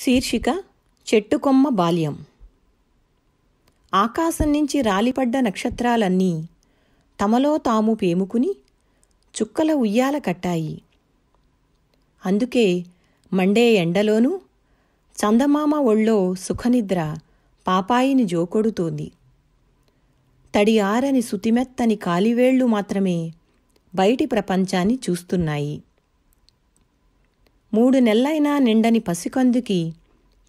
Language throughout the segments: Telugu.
శీర్షిక చెట్టుకొమ్మ బాల్యం ఆకాశం నుంచి రాలిపడ్డ నక్షత్రాలన్నీ తమలో తాము పేముకుని చుక్కల ఉయ్యాల కట్టాయి అందుకే మండే ఎండలోనూ చందమామ ఒళ్ళో సుఖనిద్ర పాపాయిని జోకొడుతోంది తడి ఆరని సుతిమెత్తని కాలివేళ్లు మాత్రమే బయటి ప్రపంచాన్ని చూస్తున్నాయి మూడు నెల్లైనా నిండని పసికందుకి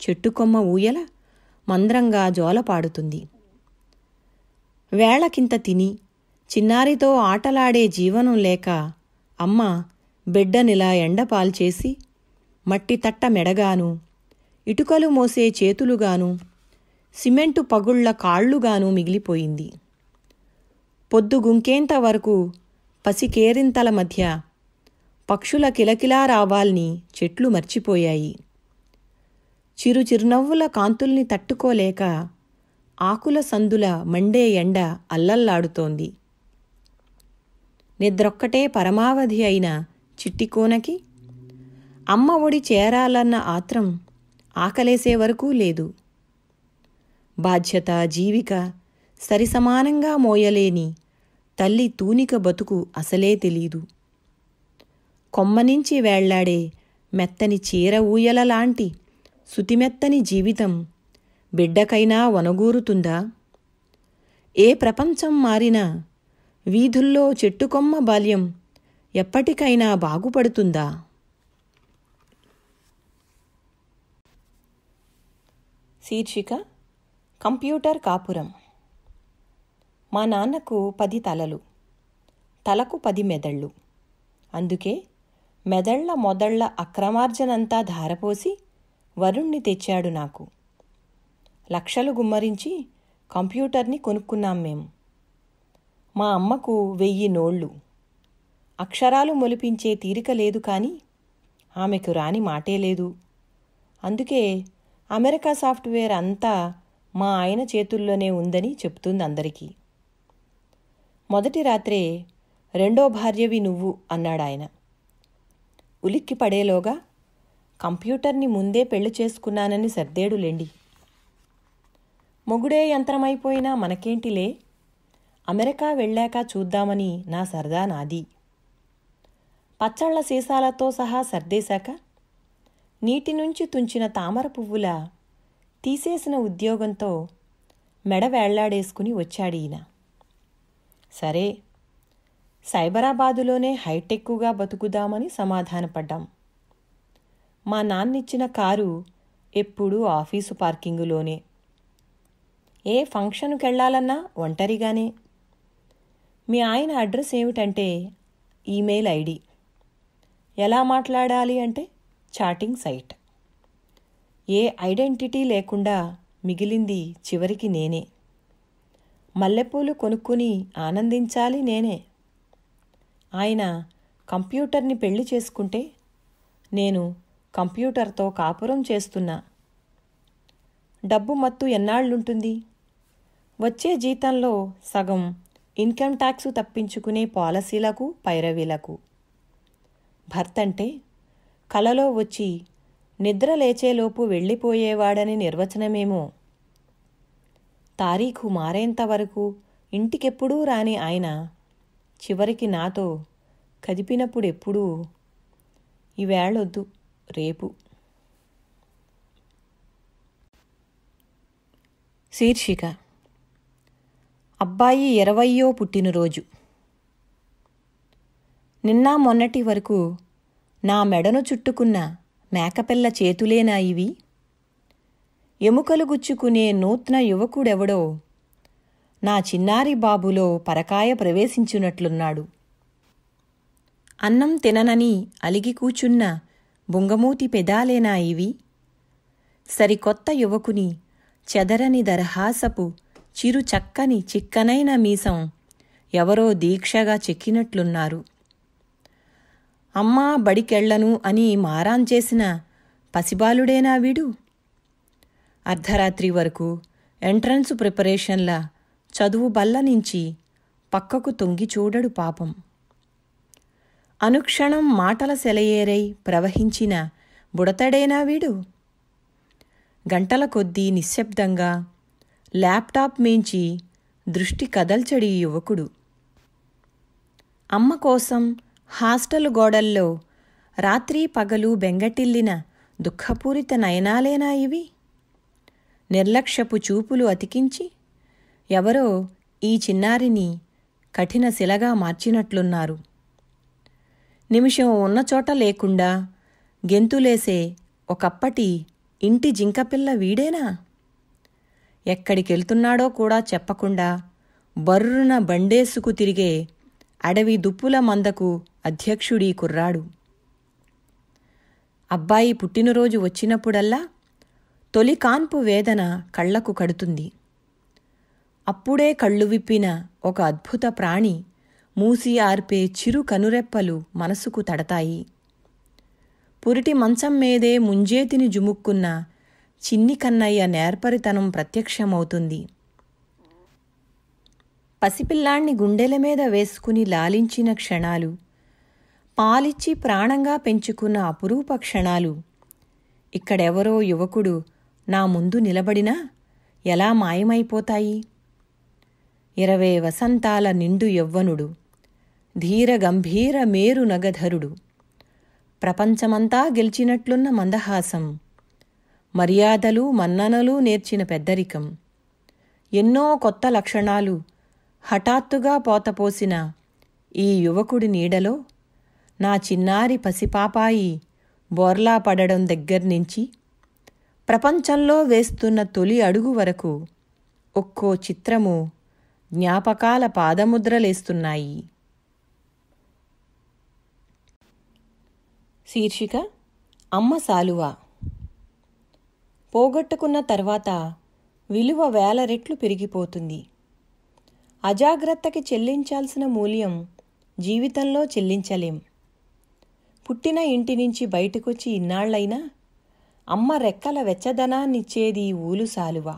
చెట్టుకొమ్మ ఊయల మంద్రంగా జోలపాడుతుంది వేళకింత తిని చిన్నారితో ఆటలాడే జీవనం లేక అమ్మ బిడ్డనిలా ఎండపాల్చేసి మట్టి తట్ట మెడగాను ఇటుకలు మోసే చేతులుగాను సిమెంటు పగుళ్ల కాళ్లుగాను మిగిలిపోయింది పొద్దుగుంకేంత వరకు పసికేరింతల మధ్య పక్షుల కిలకిలా రావాల్ని చెట్లు మర్చిపోయాయి చిరు చిరునవ్వుల కాంతుల్ని తట్టుకోలేక ఆకుల సందుల మండే ఎండ అల్లల్లాడుతోంది నిద్రొక్కటే పరమావధి అయిన చిట్టికోనకి అమ్మ ఒడి చేరాలన్న ఆత్రం ఆకలేసే వరకు లేదు బాధ్యత జీవిక సరిసమానంగా మోయలేని తల్లి తూనిక బతుకు అసలే తెలీదు కొమ్మనించి వేళ్లాడే మెత్తని చీర ఊయల లాంటి సుతిమెత్తని జీవితం బిడ్డకైనా వనగూరుతుందా ఏ ప్రపంచం మారినా వీధుల్లో చెట్టుకొమ్మ బాల్యం ఎప్పటికైనా బాగుపడుతుందా శీర్షిక కంప్యూటర్ కాపురం మా నాన్నకు పది తలలు తలకు పది మెదళ్ళు అందుకే మెదళ్ల మొదళ్ల అక్రమార్జనంతా ధారపోసి వరుణ్ణి తెచ్చాడు నాకు లక్షలు గుమ్మరించి కంప్యూటర్ని కొనుక్కున్నాం మేము మా అమ్మకు వెయ్యి నోళ్ళు అక్షరాలు మొలిపించే తీరిక లేదు కానీ ఆమెకు రాని మాటే లేదు అందుకే అమెరికా సాఫ్ట్వేర్ అంతా మా ఆయన చేతుల్లోనే ఉందని చెప్తుంది అందరికీ మొదటి రాత్రే రెండో భార్యవి నువ్వు అన్నాడాయన ఉలిక్కి పడేలోగా కంప్యూటర్ని ముందే పెళ్లి చేసుకున్నానని సర్దేడులేండి మొగుడే యంత్రమైపోయినా మనకేంటిలే అమెరికా వెళ్ళాక చూద్దామని నా సరదా నాది పచ్చళ్ల సీసాలతో సహా సర్దేశాక నీటి నుంచి తుంచిన తామర పువ్వుల తీసేసిన ఉద్యోగంతో మెడ వేళ్లాడేసుకుని ఈయన సరే సైబరాబాదులోనే హైటెక్కుగా బతుకుదామని సమాధానపడ్డాం మా నాన్నిచ్చిన కారు ఎప్పుడూ ఆఫీసు పార్కింగులోనే ఏ ఫంక్షన్కి ఒంటరిగానే మీ ఆయన అడ్రస్ ఏమిటంటే ఈమెయిల్ ఐడి ఎలా మాట్లాడాలి అంటే చాటింగ్ సైట్ ఏ ఐడెంటిటీ లేకుండా మిగిలింది చివరికి నేనే మల్లెపూలు కొనుక్కుని ఆనందించాలి నేనే ఆయన కంప్యూటర్ని పెళ్లి చేసుకుంటే నేను కంప్యూటర్తో కాపురం చేస్తున్నా డబ్బు మత్తు ఎన్నాళ్ళుంటుంది వచ్చే జీతంలో సగం ఇన్కమ్ ట్యాక్సు తప్పించుకునే పాలసీలకు పైరవీలకు భర్తంటే కలలో వచ్చి నిద్ర లేచేలోపు వెళ్ళిపోయేవాడని నిర్వచనమేమో తారీఖు మారేంతవరకు ఇంటికెప్పుడూ రాని ఆయన చివరికి నాతో కదిపినప్పుడెప్పుడూ ఈవేళొద్దు రేపు శీర్షిక అబ్బాయి ఇరవయో పుట్టినరోజు నిన్న మొన్నటి వరకు నా మెడను చుట్టుకున్న మేకపిల్ల చేతులేనా ఇవి ఎముకలు గుచ్చుకునే నూతన యువకుడెవడో నా చిన్నారి బాబులో పరకాయ ప్రవేశించున్నట్లున్నాడు అన్నం తిననని అలిగి కూచున్న బుంగమూతి పెదాలేనా ఇవి సరికొత్త యువకుని చెదరని దరహాసపు చిరు చక్కని చిక్కనైన మీసం ఎవరో దీక్షగా చెక్కినట్లున్నారు అమ్మా బడికెళ్లను అని మారాన్ చేసిన పసిబాలుడేనా వీడు అర్ధరాత్రి వరకు ఎంట్రన్స్ ప్రిపరేషన్ల చదువు బల్ల నుంచి పక్కకు తొంగి చూడడు పాపం అనుక్షణం మాటల సెలయేరై ప్రవహించిన బుడతడేనా వీడు గంటల కొద్దీ నిశ్శబ్దంగా ల్యాప్టాప్ మేంచి దృష్టి కదల్చడి యువకుడు అమ్మ కోసం హాస్టల్ గోడల్లో రాత్రి పగలు బెంగటిల్లిన దుఃఖపూరిత నయనాలేనా ఇవి నిర్లక్ష్యపు చూపులు అతికించి ఎవరో ఈ చిన్నారిని కఠిన శిలగా మార్చినట్లున్నారు నిమిషం ఉన్నచోట లేకుండా గెంతులేసే ఒకప్పటి ఇంటి జింకపిల్ల వీడేనా ఎక్కడికెళ్తున్నాడో కూడా చెప్పకుండా బర్రున బండేసుకు తిరిగే అడవి దుప్పుల మందకు అధ్యక్షుడీ కుర్రాడు అబ్బాయి పుట్టినరోజు వచ్చినప్పుడల్లా తొలి కాన్పు వేదన కళ్లకు కడుతుంది అప్పుడే కళ్ళు విప్పిన ఒక అద్భుత ప్రాణి మూసి ఆర్పే చిరు కనురెప్పలు మనసుకు తడతాయి పురిటి మంచం మీదే ముంజేతిని జుముక్కున్న చిన్ని కన్నయ్య నేర్పరితనం ప్రత్యక్షమవుతుంది పసిపిల్లాణ్ణి గుండెల మీద వేసుకుని లాలించిన క్షణాలు పాలిచ్చి ప్రాణంగా పెంచుకున్న అపురూప క్షణాలు ఇక్కడెవరో యువకుడు నా ముందు నిలబడినా ఎలా మాయమైపోతాయి ఇరవై వసంతాల నిండు యవ్వనుడు ధీర గంభీర మేరు నగధరుడు ప్రపంచమంతా గెలిచినట్లున్న మందహాసం మర్యాదలు మన్ననలు నేర్చిన పెద్దరికం ఎన్నో కొత్త లక్షణాలు హఠాత్తుగా పోతపోసిన ఈ యువకుడి నీడలో నా చిన్నారి పసిపాపాయి బోర్లా పడడం దగ్గర్నుంచి ప్రపంచంలో వేస్తున్న తొలి అడుగు వరకు ఒక్కో చిత్రము జ్ఞాపకాల పాదముద్రలేస్తున్నాయి శీర్షిక అమ్మ సాలువ పోగొట్టుకున్న తర్వాత విలువ వేల రెట్లు పెరిగిపోతుంది అజాగ్రత్తకి చెల్లించాల్సిన మూల్యం జీవితంలో చెల్లించలేం పుట్టిన ఇంటి నుంచి బయటకొచ్చి ఇన్నాళ్లైనా అమ్మ రెక్కల వెచ్చదనాన్నిచ్చేది ఊలు సాలువా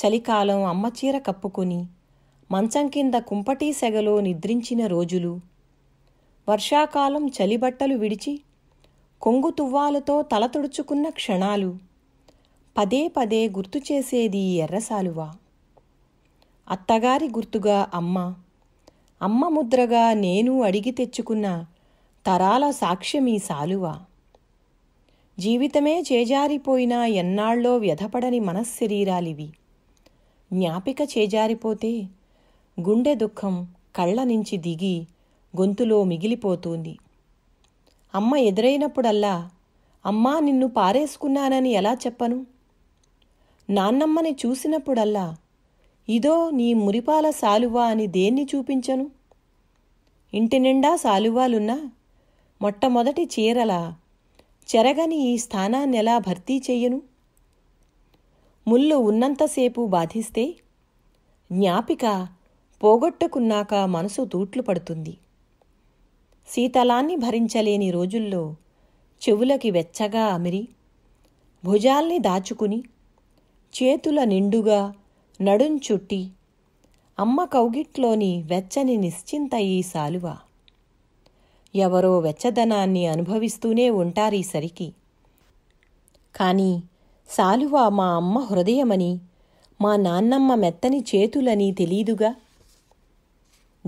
చలికాలం అమ్మ చీర మంచం కింద కుంపటి సెగలో నిద్రించిన రోజులు వర్షాకాలం చలిబట్టలు విడిచి కొంగు తువ్వాలతో తల తుడుచుకున్న క్షణాలు పదే పదే గుర్తు చేసేది ఎర్రసాలువా అత్తగారి గుర్తుగా అమ్మ అమ్మ ముద్రగా నేను అడిగి తెచ్చుకున్న తరాల సాక్ష్యమీ సాలువా జీవితమే చేజారిపోయిన ఎన్నాళ్ళో వ్యధపడని మనశ్శరీరాలివి జ్ఞాపిక చేజారిపోతే గుండె దుఃఖం కళ్ళ నుంచి దిగి గొంతులో మిగిలిపోతుంది అమ్మ ఎదురైనప్పుడల్లా అమ్మా నిన్ను పారేసుకున్నానని ఎలా చెప్పను నాన్నమ్మని చూసినప్పుడల్లా ఇదో నీ మురిపాల సాలువా అని దేన్ని చూపించను ఇంటి నిండా సాలువాలున్నా మొట్టమొదటి చీరలా చెరగని ఈ స్థానాన్నెలా భర్తీ చెయ్యను ముళ్ళు ఉన్నంతసేపు బాధిస్తే జ్ఞాపిక పోగొట్టుకున్నాక మనసు తూట్లు పడుతుంది శీతలాన్ని భరించలేని రోజుల్లో చెవులకి వెచ్చగా అమిరి భుజాల్ని దాచుకుని చేతుల నిండుగా నడుం చుట్టి అమ్మ కౌగిట్లోని వెచ్చని నిశ్చింత ఈ సాలువ ఎవరో వెచ్చదనాన్ని అనుభవిస్తూనే ఉంటారీసరికి కానీ సాలువా మా అమ్మ హృదయమని మా నాన్నమ్మ మెత్తని చేతులని తెలీదుగా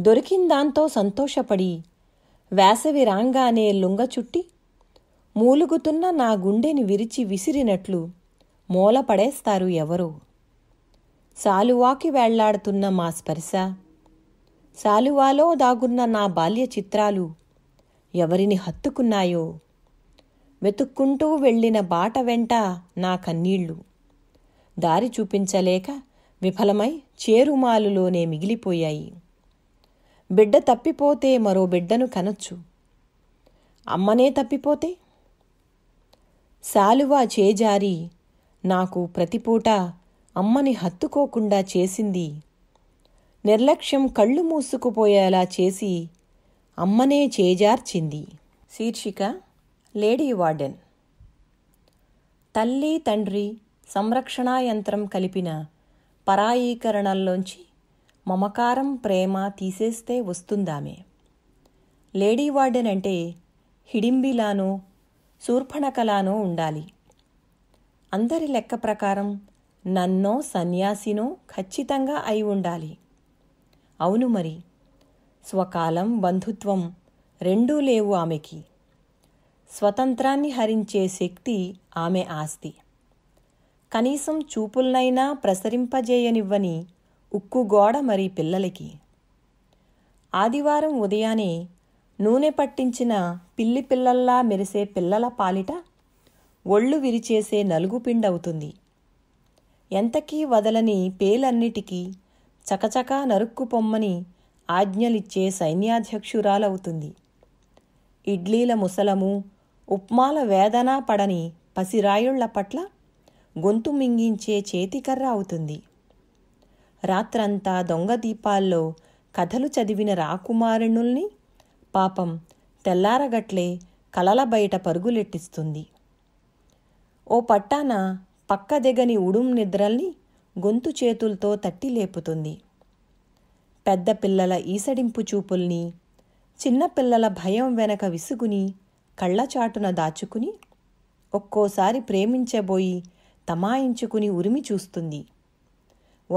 దొరికిందాంతో సంతోషపడి వేసవి రాంగానే లుంగ చుట్టి మూలుగుతున్న నా గుండెని విరిచి విసిరినట్లు మూలపడేస్తారు ఎవరో సాలువాకి వేళ్లాడుతున్న మా స్పర్శ సాలువాలో దాగున్న నా బాల్య చిత్రాలు ఎవరిని హత్తుకున్నాయో వెతుక్కుంటూ వెళ్ళిన బాట వెంట నా కన్నీళ్లు దారి చూపించలేక విఫలమై చేరుమాలులోనే మిగిలిపోయాయి బిడ్డ తప్పిపోతే మరో బిడ్డను కనొచ్చు అమ్మనే తప్పిపోతే శాలువా చేజారి నాకు ప్రతిపూట అమ్మని హత్తుకోకుండా చేసింది నిర్లక్ష్యం కళ్ళు మూసుకుపోయేలా చేసి అమ్మనే చేజార్చింది శీర్షిక లేడీ వార్డెన్ తల్లి తండ్రి సంరక్షణా యంత్రం కలిపిన పరాయీకరణల్లోంచి మమకారం ప్రేమ తీసేస్తే వస్తుందామే లేడీ వార్డెన్ అంటే హిడింబిలానో శూర్పణకలానో ఉండాలి అందరి లెక్క ప్రకారం నన్నో సన్యాసినో ఖచ్చితంగా అయి ఉండాలి అవును మరి స్వకాలం బంధుత్వం రెండూ లేవు ఆమెకి స్వతంత్రాన్ని హరించే శక్తి ఆమె ఆస్తి కనీసం చూపుల్నైనా ప్రసరింపజేయనివ్వని ఉక్కుగోడ మరి పిల్లలకి ఆదివారం ఉదయానే నూనె పట్టించిన పిల్లి పిల్లల్లా మెరిసే పిల్లల పాలిట ఒళ్ళు విరిచేసే నలుగు పిండవుతుంది ఎంతకీ వదలని పేలన్నిటికీ చకచకా నరుక్కు పొమ్మని ఆజ్ఞలిచ్చే సైన్యాధ్యక్షురాలవుతుంది ఇడ్లీల ముసలము ఉప్మాల వేదన పడని పసిరాయుళ్ల పట్ల గొంతు మింగించే చేతికర్ర అవుతుంది రాత్రంతా దొంగ దీపాల్లో కథలు చదివిన రాకుమారుణుల్ని పాపం తెల్లారగట్లే కలల బయట పరుగులెట్టిస్తుంది ఓ పట్టాన పక్క దిగని ఉడుం నిద్రల్ని గొంతు చేతులతో తట్టి లేపుతుంది పెద్ద పిల్లల ఈసడింపు చూపుల్ని చిన్నపిల్లల భయం వెనక విసుగుని కళ్ళచాటున దాచుకుని ఒక్కోసారి ప్రేమించబోయి తమాయించుకుని ఉరిమి చూస్తుంది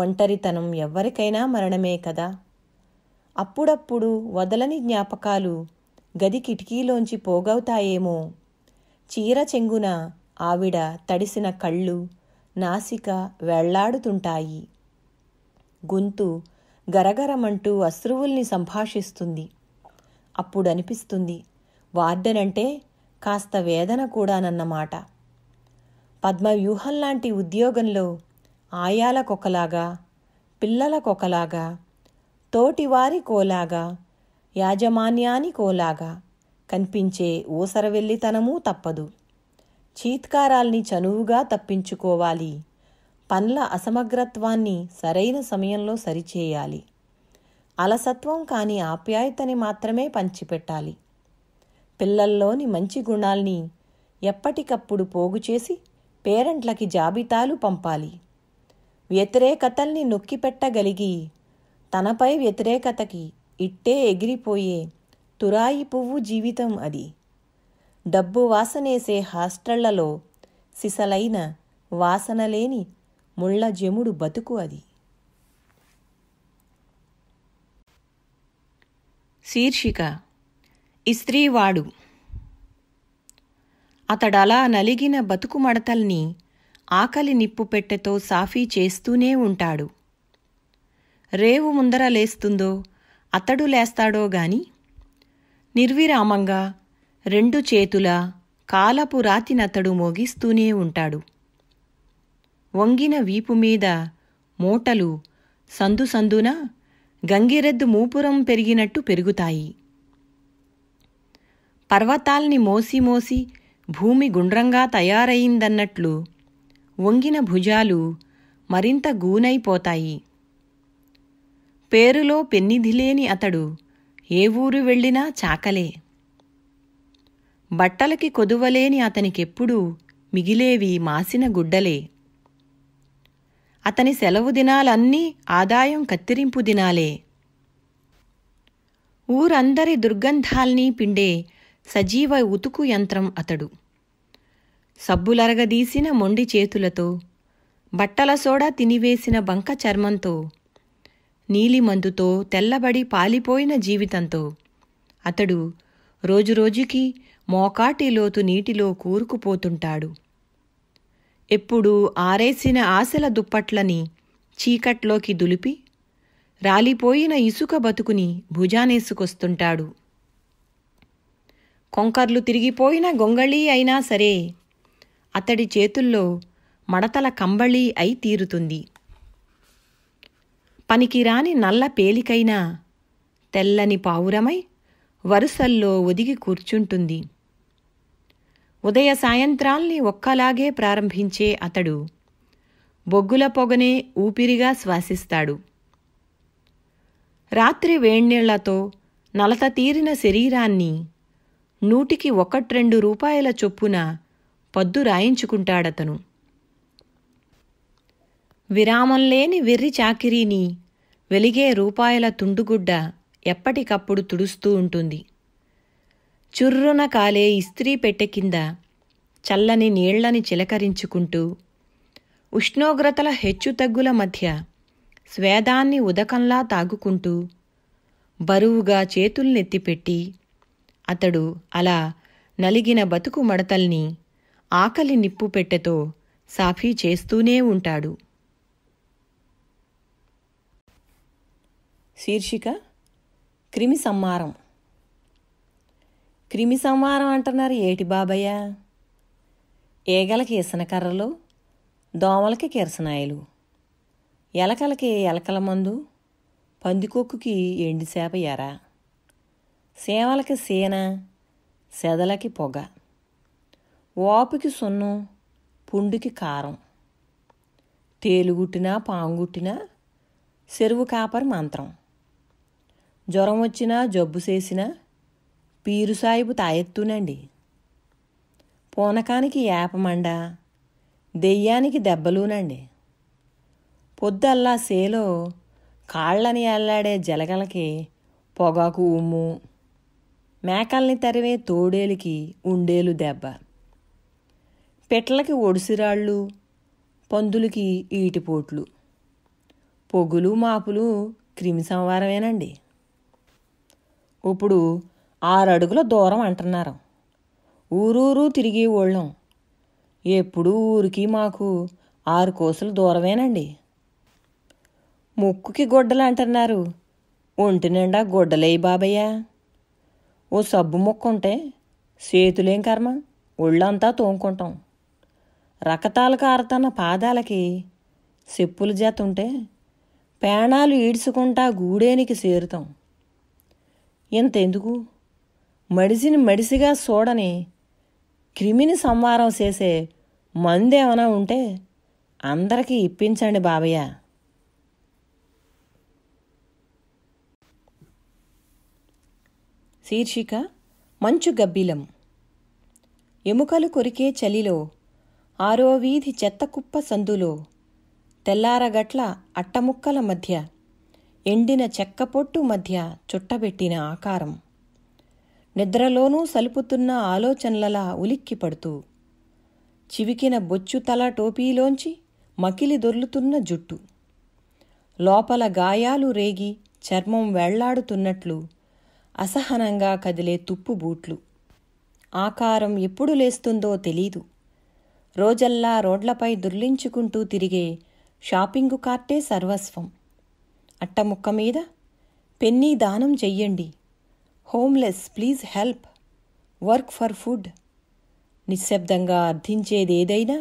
ఒంటరితనం ఎవ్వరికైనా మరణమే కదా అప్పుడప్పుడు వదలని జ్ఞాపకాలు గది కిటికీలోంచి పోగవుతాయేమో చీర చెంగున ఆవిడ తడిసిన కళ్ళు నాసిక వెళ్లాడుతుంటాయి గొంతు గరగరమంటూ అశ్రువుల్ని సంభాషిస్తుంది అప్పుడనిపిస్తుంది వార్డెన్ అంటే కాస్త వేదన కూడానన్నమాట పద్మవ్యూహంలాంటి ఉద్యోగంలో ఆయాలకొకలాగా పిల్లలకొకలాగా తోటివారి కోలాగా యాజమాన్యాని కోలాగా కనిపించే ఊసరవెల్లితనమూ తప్పదు చీత్కారాల్ని చనువుగా తప్పించుకోవాలి పనుల అసమగ్రత్వాన్ని సరైన సమయంలో సరిచేయాలి అలసత్వం కాని ఆప్యాయతని మాత్రమే పంచిపెట్టాలి పిల్లల్లోని మంచి గుణాల్ని ఎప్పటికప్పుడు పోగుచేసి పేరెంట్లకి జాబితాలు పంపాలి వ్యతిరేకతల్ని నొక్కిపెట్టగలిగి తనపై వ్యతిరేకతకి ఇట్టే ఎగిరిపోయే తురాయి పువ్వు జీవితం అది డబ్బు వాసనేసే హాస్టళ్లలో సిసలైన వాసనలేని ముళ్ళ జముడు బతుకు అది శీర్షిక ఇస్త్రీవాడు అతడలా నలిగిన బతుకు మడతల్ని ఆకలి నిప్పుపెట్టెతో సాఫీ చేస్తూనే ఉంటాడు రేవు ముందర లేస్తుందో అతడు లేస్తాడో గాని నిర్విరామంగా రెండు చేతుల కాలపు రాతినతడు మోగిస్తూనే ఉంటాడు వంగిన వీపు మీద మూటలు సందుసందున గంగిరెద్దు మూపురం పెరిగినట్టు పెరుగుతాయి పర్వతాల్ని మోసి మోసి భూమి గుండ్రంగా తయారయిందన్నట్లు వంగిన భుజాలు మరింత గూనైపోతాయి పేరులో పెన్నిధిలేని అతడు ఏ ఊరు వెళ్ళినా చాకలే బట్టలకి కొదువలేని అతనికెప్పుడూ మిగిలేవి మాసిన గుడ్డలే అతని సెలవు దినాలన్నీ ఆదాయం కత్తిరింపు దినాలే ఊరందరి దుర్గంధాల్నీ పిండే సజీవ ఉతుకు యంత్రం అతడు సబ్బులరగదీసిన మొండి చేతులతో బట్టల సోడా తినివేసిన బంక చర్మంతో నీలిమందుతో తెల్లబడి పాలిపోయిన జీవితంతో అతడు రోజురోజుకి మోకాటి లోతు నీటిలో కూరుకుపోతుంటాడు ఎప్పుడు ఆరేసిన ఆశల దుప్పట్లని చీకట్లోకి దులిపి రాలిపోయిన ఇసుక బతుకుని భుజానేసుకొస్తుంటాడు కొంకర్లు తిరిగిపోయిన గొంగళీ అయినా సరే అతడి చేతుల్లో మడతల కంబళీ అయి తీరుతుంది పనికిరాని నల్ల పేలికైనా తెల్లని పావురమై వరుసల్లో ఒదిగి కూర్చుంటుంది ఉదయ సాయంత్రాల్ని ఒక్కలాగే ప్రారంభించే అతడు బొగ్గుల పొగనే ఊపిరిగా శ్వాసిస్తాడు రాత్రి వేణ్ణీళ్లతో నలత తీరిన శరీరాన్ని నూటికి ఒకట్రెండు రూపాయల చొప్పున పద్దు రాయించుకుంటాడతను విరామం లేని వెర్రి చాకిరీని వెలిగే రూపాయల తుండుగుడ్డ ఎప్పటికప్పుడు తుడుస్తూ ఉంటుంది చుర్రున కాలే ఇస్త్రీ పెట్టె కింద చల్లని నీళ్లని చిలకరించుకుంటూ ఉష్ణోగ్రతల హెచ్చుతగ్గుల మధ్య స్వేదాన్ని ఉదకంలా తాగుకుంటూ బరువుగా చేతుల్నెత్తిపెట్టి అతడు అలా నలిగిన బతుకు మడతల్ని ఆకలి నిప్పు పెట్టెతో సాఫీ చేస్తూనే ఉంటాడు శీర్షిక క్రిమి సంహారం క్రిమి సంహారం అంటున్నారు ఏటి బాబయ్య ఏగలకి కర్రలు దోమలకి కిరసనాయలు ఎలకలకి ఎలకల మందు పందికొక్కుకి ఎండిసేప ఎరా సేవలకి సీన సెదలకి పొగ ఓపికి సున్నం పుండుకి కారం తేలుగుట్టినా పాంగుట్టినా చెరువు కాపరి మంత్రం జ్వరం వచ్చినా జబ్బు చేసినా పీరుసాయిబు తాయెత్తునండి పూనకానికి ఏపమండ దెయ్యానికి దెబ్బలునండి పొద్దల్లా సేలో కాళ్ళని అల్లాడే జలగలకి పొగాకు ఉమ్ము మేకల్ని తరివే తోడేలికి ఉండేలు దెబ్బ పెట్లకి ఒడిసిరాళ్ళు పందులకి ఈటిపోట్లు పొగులు మాపులు క్రిమి సంవారమేనండి ఇప్పుడు ఆరు అడుగుల దూరం అంటున్నారు ఊరూరు తిరిగి ఓళ్ళం ఎప్పుడూ ఊరికి మాకు ఆరు కోసలు దూరమేనండి ముక్కుకి గొడ్డలు అంటున్నారు ఒంటి నిండా గొడ్డలేయి బాబయ్యా ఓ సబ్బు మొక్క ఉంటే సేతులేం కర్మ ఒళ్ళంతా తోముకుంటాం రకతాలు కారుతున్న పాదాలకి చెప్పుల జత ఉంటే పేణాలు ఈడ్చుకుంటా గూడేనికి చేరుతాం ఇంతెందుకు మడిసిని మడిసిగా చూడని క్రిమిని సంవారం చేసే మందేమైనా ఉంటే అందరికీ ఇప్పించండి బాబయ్య శీర్షిక మంచు గబ్బిలం ఎముకలు కొరికే చలిలో ఆరో వీధి చెత్తకుప్ప సందులో తెల్లారగట్ల అట్టముక్కల మధ్య ఎండిన చెక్క పొట్టు మధ్య చుట్టబెట్టిన ఆకారం నిద్రలోనూ సలుపుతున్న ఆలోచనలలా ఉలిక్కి పడుతూ చివికిన బొచ్చు తల టోపీలోంచి మకిలి దొర్లుతున్న జుట్టు లోపల గాయాలు రేగి చర్మం వెళ్లాడుతున్నట్లు అసహనంగా కదిలే తుప్పు బూట్లు ఆకారం ఎప్పుడు లేస్తుందో తెలీదు రోజల్లా రోడ్లపై దుర్లించుకుంటూ తిరిగే షాపింగు కార్టే సర్వస్వం అట్టముక్క మీద పెన్నీ దానం చెయ్యండి homeless please help work for food నిశ్శబ్దంగా అర్థించేదేదైనా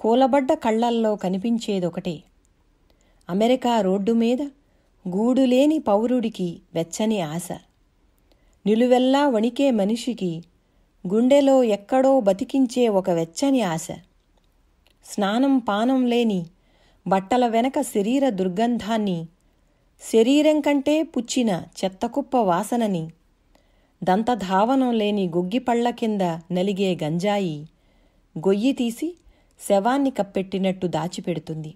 కూలబడ్డ కళ్ళల్లో కనిపించేదొకటే అమెరికా రోడ్డు మీద గూడులేని పౌరుడికి వెచ్చని ఆశ నిలువెల్లా వణికే మనిషికి గుండెలో ఎక్కడో బతికించే ఒక వెచ్చని ఆశ స్నానం పానం లేని బట్టల వెనక శరీర దుర్గంధాన్ని శరీరం కంటే పుచ్చిన చెత్తకుప్ప వాసనని దంతధావనం లేని గొగ్గిపళ్ల కింద నలిగే గంజాయి గొయ్యి తీసి శవాన్ని కప్పెట్టినట్టు దాచిపెడుతుంది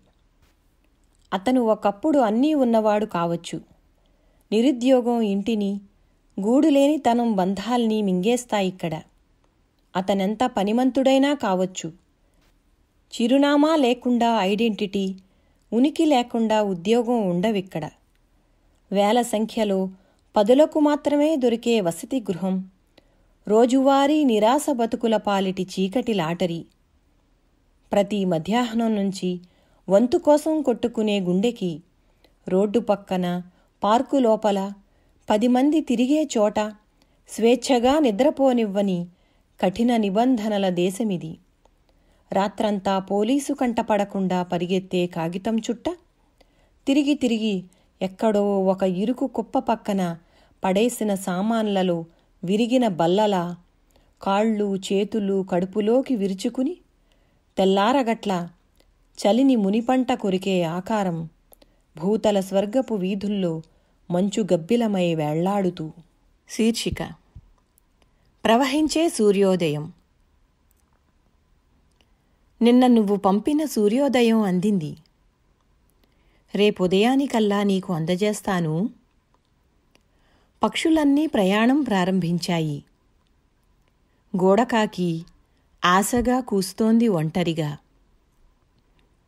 అతను ఒకప్పుడు అన్నీ ఉన్నవాడు కావచ్చు నిరుద్యోగం ఇంటిని గూడులేని తనం బంధాల్ని మింగేస్తాయిక్కడ అతనెంత పనిమంతుడైనా కావచ్చు చిరునామా లేకుండా ఐడెంటిటీ ఉనికి లేకుండా ఉద్యోగం ఉండవిక్కడ వేల సంఖ్యలో పదులకు మాత్రమే దొరికే వసతి గృహం రోజువారీ నిరాశ బతుకుల పాలిటి చీకటి లాటరీ ప్రతి మధ్యాహ్నం నుంచి వంతు కోసం కొట్టుకునే గుండెకి రోడ్డు పక్కన పార్కు లోపల పది మంది తిరిగే చోట స్వేచ్ఛగా నిద్రపోనివ్వని కఠిన నిబంధనల దేశమిది రాత్రంతా పోలీసు కంటపడకుండా పరిగెత్తే కాగితం చుట్ట తిరిగి తిరిగి ఎక్కడో ఒక ఇరుకు కుప్ప పక్కన పడేసిన సామాన్లలో విరిగిన బల్లలా కాళ్ళు చేతులు కడుపులోకి విరుచుకుని తెల్లారగట్ల చలిని మునిపంట కొరికే ఆకారం భూతల స్వర్గపు వీధుల్లో మంచు గబ్బిలమై వేళ్లాడుతూ శీర్షిక ప్రవహించే సూర్యోదయం నిన్న నువ్వు పంపిన సూర్యోదయం అందింది రేపు ఉదయానికల్లా నీకు అందజేస్తాను పక్షులన్నీ ప్రయాణం ప్రారంభించాయి గోడకాకి ఆశగా కూస్తోంది ఒంటరిగా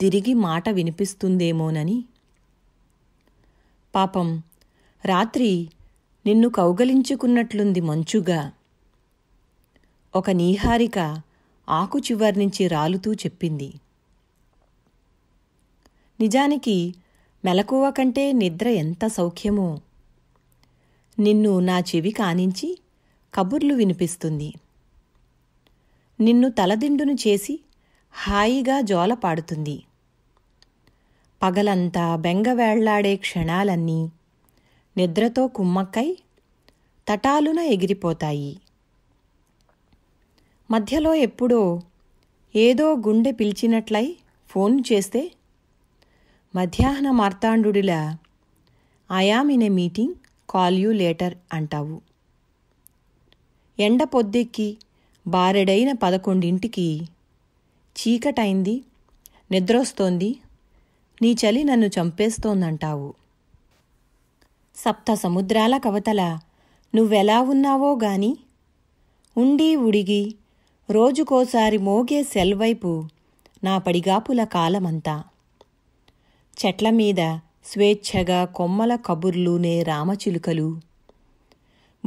తిరిగి మాట వినిపిస్తుందేమోనని పాపం రాత్రి నిన్ను కౌగలించుకున్నట్లుంది మంచుగా ఒక నీహారిక ఆకు చివర్నించి రాలుతూ చెప్పింది నిజానికి మెలకువ కంటే నిద్ర ఎంత సౌఖ్యమో నిన్ను నా చెవి కానించి కబుర్లు వినిపిస్తుంది నిన్ను తలదిండును చేసి హాయిగా జోల పాడుతుంది పగలంతా బెంగవేళ్లాడే క్షణాలన్నీ నిద్రతో కుమ్మక్కై తటాలున ఎగిరిపోతాయి మధ్యలో ఎప్పుడో ఏదో గుండె పిలిచినట్లై ఫోన్ చేస్తే మధ్యాహ్న మార్తాండుడిలా I'm in a meeting call you later అంటావు ఎండ పొద్దెక్కి బారెడైన పదకొండింటికి చీకటైంది నిద్రొస్తోంది నీ చలి నన్ను చంపేస్తోందంటావు సప్త సముద్రాల కవతల నువ్వెలా ఉన్నావో గాని ఉండి ఉడిగి రోజుకోసారి మోగే సెల్వైపు నా పడిగాపుల కాలమంతా చెట్ల మీద స్వేచ్ఛగా కొమ్మల కబుర్లునే రామచిలుకలు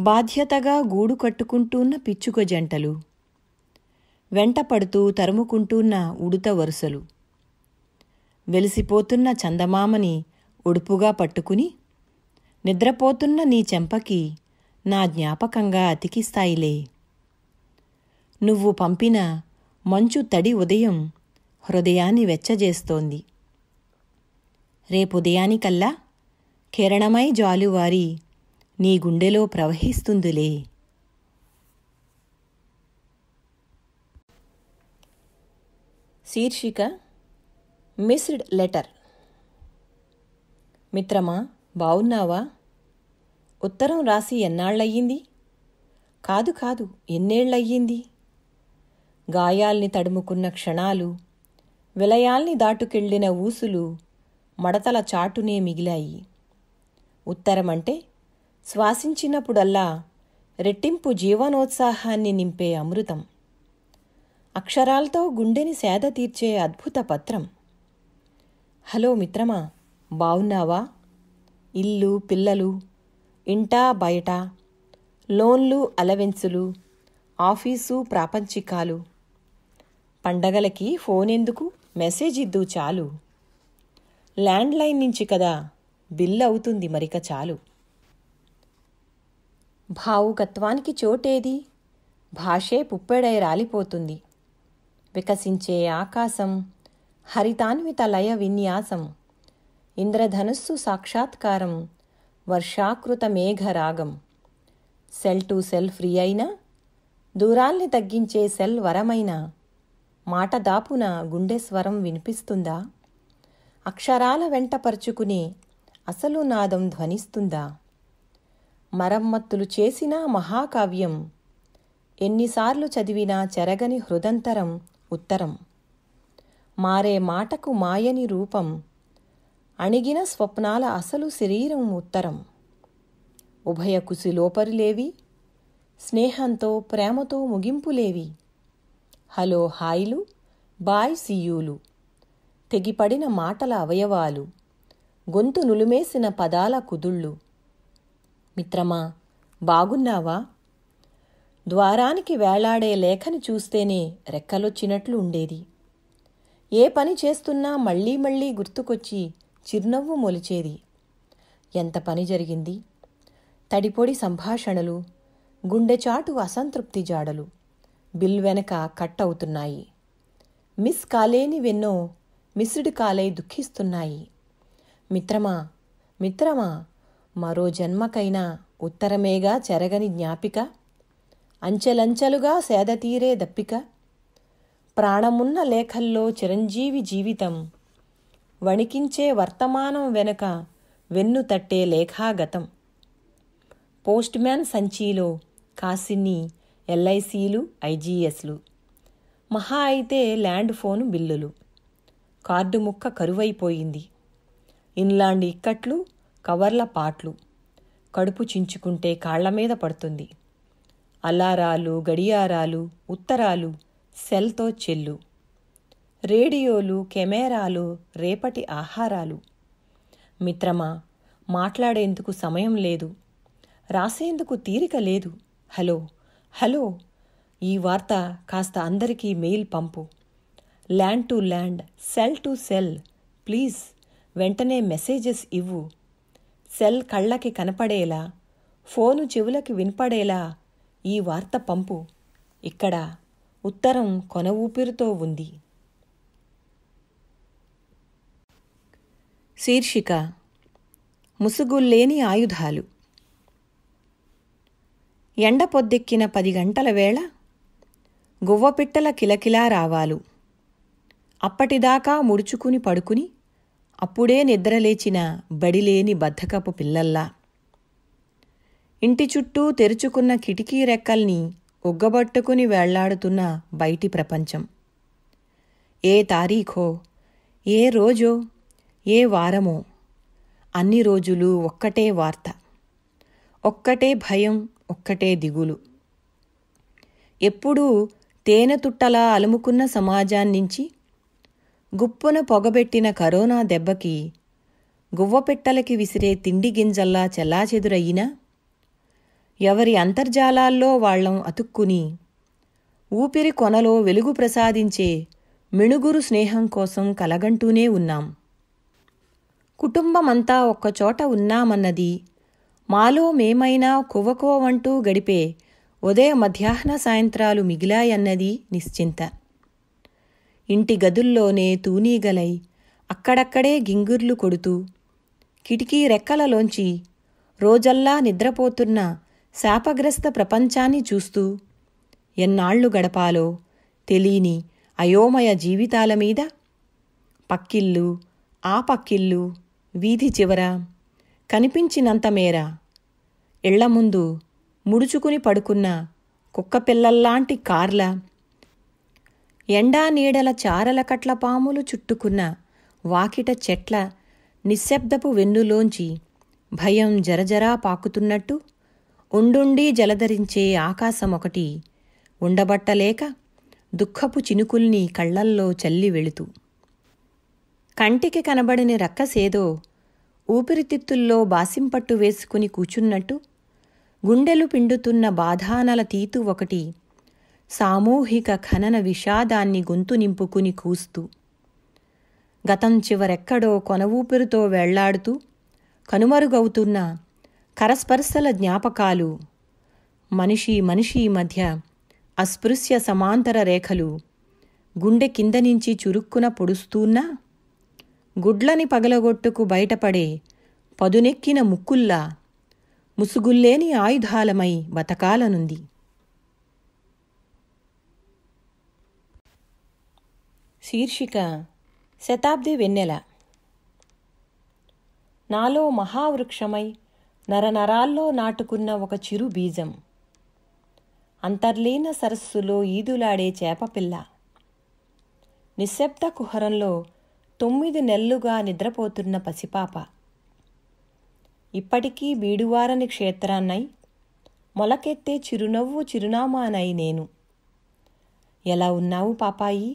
బాధ్యతగా గూడు కట్టుకుంటూన్న పిచ్చుక జంటలు వెంటపడుతూ తరుముకుంటూన్న ఉడుత వరుసలు వెలిసిపోతున్న చందమామని ఉడుపుగా పట్టుకుని నిద్రపోతున్న నీ చెంపకి నా జ్ఞాపకంగా అతికిస్తాయిలే నువ్వు పంపిన మంచు తడి ఉదయం హృదయాన్ని వెచ్చజేస్తోంది రేపుదయానికల్లా కిరణమై జాలువారి నీ గుండెలో ప్రవహిస్తుందిలే శీర్షిక మిస్డ్ లెటర్ మిత్రమా బావున్నావా ఉత్తరం రాసి ఎన్నాళ్ళయ్యింది కాదు కాదు ఎన్నేళ్లయ్యింది గాయాల్ని తడుముకున్న క్షణాలు విలయాల్ని దాటుకెళ్లిన ఊసులు మడతల చాటునే మిగిలాయి ఉత్తరమంటే శ్వాసించినప్పుడల్లా రెట్టింపు జీవనోత్సాహాన్ని నింపే అమృతం అక్షరాలతో గుండెని సేద తీర్చే అద్భుత పత్రం హలో మిత్రమా బావున్నావా ఇల్లు పిల్లలు ఇంటా బయట లోన్లు అలవెన్సులు ఆఫీసు ప్రాపంచికాలు పండగలకి ఫోన్ ఎందుకు మెసేజ్ ఇద్దు చాలు ల్యాండ్లైన్ నుంచి కదా బిల్ అవుతుంది మరిక చాలు భావుకత్వానికి చోటేది భాషే పుప్పెడై రాలిపోతుంది వికసించే ఆకాశం హరితాన్విత లయ విన్యాసం ఇంద్రధనుస్సు సాక్షాత్కారం వర్షాకృత మేఘరాగం సెల్ టు సెల్ ఫ్రీ అయినా దూరాల్ని తగ్గించే సెల్ వరమైన మాట దాపున గుండె స్వరం వినిపిస్తుందా అక్షరాల వెంటపరుచుకునే అసలు నాదం ధ్వనిస్తుందా మరమ్మత్తులు చేసిన మహాకావ్యం ఎన్నిసార్లు చదివినా చెరగని హృదంతరం ఉత్తరం మారే మాటకు మాయని రూపం అణిగిన స్వప్నాల అసలు శరీరం ఉత్తరం ఉభయ కుసిలోపరులేవి స్నేహంతో ప్రేమతో ముగింపులేవి హలో హాయిలు బాయ్ సీయూలు తెగిపడిన మాటల అవయవాలు గొంతు నులుమేసిన పదాల కుదుళ్ళు మిత్రమా బాగున్నావా ద్వారానికి వేళాడే లేఖని చూస్తేనే రెక్కలొచ్చినట్లు ఉండేది ఏ పని చేస్తున్నా మళ్ళీ మళ్ళీ గుర్తుకొచ్చి చిరునవ్వు మొలిచేది ఎంత పని జరిగింది తడిపొడి సంభాషణలు గుండెచాటు అసంతృప్తి జాడలు బిల్ వెనక కట్ అవుతున్నాయి మిస్ కాలేనివెన్నో మిస్డ్ కాలై దుఃఖిస్తున్నాయి మిత్రమా మిత్రమా మరో జన్మకైనా ఉత్తరమేగా చెరగని జ్ఞాపిక అంచెలంచెలుగా సేదతీరే దప్పిక ప్రాణమున్న లేఖల్లో చిరంజీవి జీవితం వణికించే వర్తమానం వెనుక వెన్ను తట్టే లేఖాగతం పోస్ట్మ్యాన్ సంచిలో కాసిన్ని ఎల్ఐసీలు ఐజీఎస్లు మహా అయితే ల్యాండ్ ఫోన్ బిల్లులు కార్డు ముక్క కరువైపోయింది ఇన్లాండ్ ఇక్కట్లు కవర్ల పాట్లు కడుపు చించుకుంటే కాళ్ల మీద పడుతుంది అలారాలు గడియారాలు ఉత్తరాలు సెల్తో చెల్లు రేడియోలు కెమెరాలు రేపటి ఆహారాలు మిత్రమా మాట్లాడేందుకు సమయం లేదు రాసేందుకు తీరిక లేదు హలో హలో ఈ వార్త కాస్త అందరికీ మెయిల్ పంపు land to land cell to cell please వెంటనే మెసేజెస్ ఇవ్వు సెల్ కళ్ళకి కనపడేలా ఫోను చెవులకి వినపడేలా ఈ వార్త పంపు ఇక్కడ ఉత్తరం కొన ఊపిరితో ఉంది శీర్షిక ముసుగుల్లేని ఆయుధాలు ఎండ పొద్దెక్కిన పది గంటల వేళ గువ్వపిట్టల కిలకిలా రావాలు అప్పటిదాకా ముడుచుకుని పడుకుని అప్పుడే నిద్రలేచిన బడిలేని బద్ధకపు పిల్లల్లా ఇంటి చుట్టూ తెరుచుకున్న కిటికీ రెక్కల్ని ఒగ్గబట్టుకుని వేళ్లాడుతున్న బయటి ప్రపంచం ఏ తారీఖో ఏ రోజో ఏ వారమో అన్ని రోజులు ఒక్కటే వార్త ఒక్కటే భయం ఒక్కటే దిగులు ఎప్పుడూ తేనెతుట్టలా అలుముకున్న సమాజాన్నించి గుప్పున పొగబెట్టిన కరోనా దెబ్బకి గువ్వపెట్టలకి విసిరే తిండి గింజల్లా చెల్లాచెదురయ్యినా ఎవరి అంతర్జాలాల్లో వాళ్లం అతుక్కుని ఊపిరి కొనలో వెలుగు ప్రసాదించే మిణుగురు స్నేహం కోసం కలగంటూనే ఉన్నాం కుటుంబమంతా ఒక్కచోట ఉన్నామన్నది మాలో మేమైనా కువ్వకువంటూ గడిపే ఉదయ మధ్యాహ్న సాయంత్రాలు మిగిలాయన్నది నిశ్చింత ఇంటి గదుల్లోనే తూనీగలై అక్కడక్కడే గింగుర్లు కొడుతూ కిటికీ రెక్కలలోంచి రోజల్లా నిద్రపోతున్న శాపగ్రస్త ప్రపంచాన్ని చూస్తూ ఎన్నాళ్లు గడపాలో తెలియని అయోమయ జీవితాల మీద పక్కిల్లు ఆ పక్కిల్లు వీధి చివర కనిపించినంత మేర ఇళ్ల ముందు ముడుచుకుని పడుకున్న కుక్కపిల్లల్లాంటి కార్ల ఎండా నీడల చారల కట్ల పాములు చుట్టుకున్న వాకిట చెట్ల నిశ్శబ్దపు వెన్నులోంచి భయం జరజరా పాకుతున్నట్టు ఉండుండి జలధరించే ఆకాశమొకటి ఉండబట్టలేక దుఃఖపు చినుకుల్ని కళ్లల్లో చల్లి వెళుతూ కంటికి కనబడని రక్కసేదో ఊపిరితిత్తుల్లో బాసింపట్టు వేసుకుని కూచున్నట్టు గుండెలు పిండుతున్న బాధానల తీతు ఒకటి సామూహిక ఖనన విషాదాన్ని గొంతు నింపుకుని కూస్తూ గతం చివరెక్కడో కొన ఊపిరితో వెళ్లాడుతూ కనుమరుగవుతున్న కరస్పర్శల జ్ఞాపకాలు మనిషి మనిషి మధ్య అస్పృశ్య సమాంతర రేఖలు గుండె కింద నుంచి చురుక్కున పొడుస్తూన్నా గుడ్లని పగలగొట్టుకు బయటపడే పదునెక్కిన ముక్కుల్లా ముసుగుల్లేని ఆయుధాలమై బతకాలనుంది శీర్షిక శతాబ్ది వెన్నెల నాలో మహావృక్షమై నరనరాల్లో నాటుకున్న ఒక చిరు బీజం అంతర్లీన సరస్సులో ఈదులాడే చేపపిల్ల నిశ్శబ్ద కుహరంలో తొమ్మిది నెలలుగా నిద్రపోతున్న పసిపాప ఇప్పటికీ బీడువారని క్షేత్రాన్నై మొలకెత్తే చిరునవ్వు చిరునామానై నేను ఎలా ఉన్నావు పాపాయి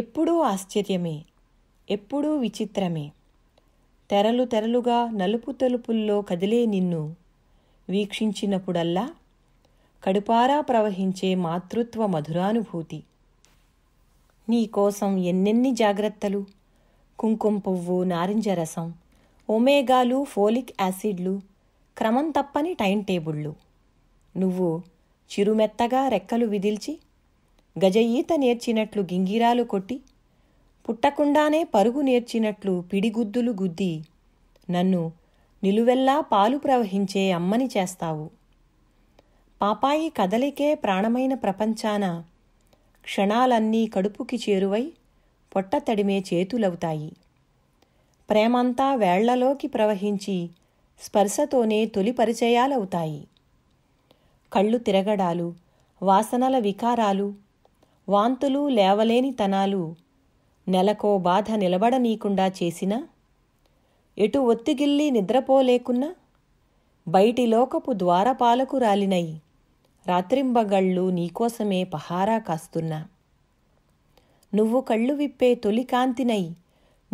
ఎప్పుడూ ఆశ్చర్యమే ఎప్పుడూ విచిత్రమే తెరలు తెరలుగా నలుపు తలుపుల్లో కదిలే నిన్ను వీక్షించినప్పుడల్లా కడుపారా ప్రవహించే మాతృత్వ మధురానుభూతి నీకోసం ఎన్నెన్ని జాగ్రత్తలు కుంకుమ పువ్వు నారింజ రసం ఒమేగాలు ఫోలిక్ యాసిడ్లు క్రమం తప్పని టైం టేబుళ్ళు నువ్వు చిరుమెత్తగా రెక్కలు విదిల్చి గజ ఈత నేర్చినట్లు గింగిరాలు కొట్టి పుట్టకుండానే పరుగు నేర్చినట్లు పిడిగుద్దులు గుద్ది నన్ను నిలువెల్లా పాలు ప్రవహించే అమ్మని చేస్తావు పాపాయి కదలికే ప్రాణమైన ప్రపంచాన క్షణాలన్నీ కడుపుకి చేరువై పొట్ట తడిమే చేతులవుతాయి ప్రేమంతా వేళ్లలోకి ప్రవహించి స్పర్శతోనే తొలి పరిచయాలవుతాయి కళ్ళు తిరగడాలు వాసనల వికారాలు వాంతులు లేవలేని తనాలు నెలకో బాధ నిలబడనీకుండా చేసినా ఎటు ఒత్తిగిల్లి నిద్రపోలేకున్నా బయటి లోకపు ద్వారపాలకు రాలినయి రాత్రింబగళ్ళు నీకోసమే పహారా కాస్తున్నా నువ్వు కళ్ళు విప్పే తొలి కాంతినై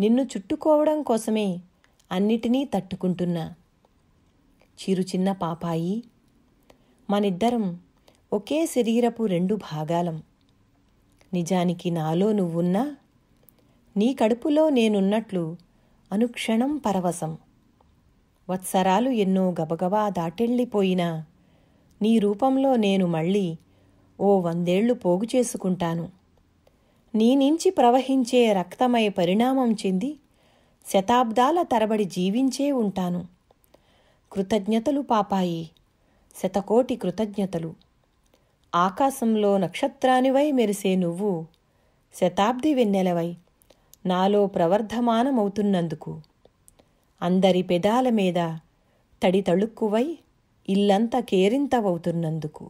నిన్ను చుట్టుకోవడం కోసమే అన్నిటినీ తట్టుకుంటున్నా చిరు చిన్న పాపాయి మనిద్దరం ఒకే శరీరపు రెండు భాగాలం నిజానికి నాలో నువ్వున్నా నీ కడుపులో నేనున్నట్లు అనుక్షణం పరవశం వత్సరాలు ఎన్నో గబగబా దాటెళ్ళిపోయినా నీ రూపంలో నేను మళ్ళీ ఓ వందేళ్లు పోగు చేసుకుంటాను నీ నుంచి ప్రవహించే రక్తమై పరిణామం చెంది శతాబ్దాల తరబడి జీవించే ఉంటాను కృతజ్ఞతలు పాపాయి శతకోటి కృతజ్ఞతలు ఆకాశంలో నక్షత్రానివై మెరిసే నువ్వు శతాబ్ది వెన్నెలవై నాలో ప్రవర్ధమానమవుతున్నందుకు అందరి పెదాల మీద తడితళుక్కువై ಇಲ್ಲಂತ ಕೇರಿಂತ ಹೋತು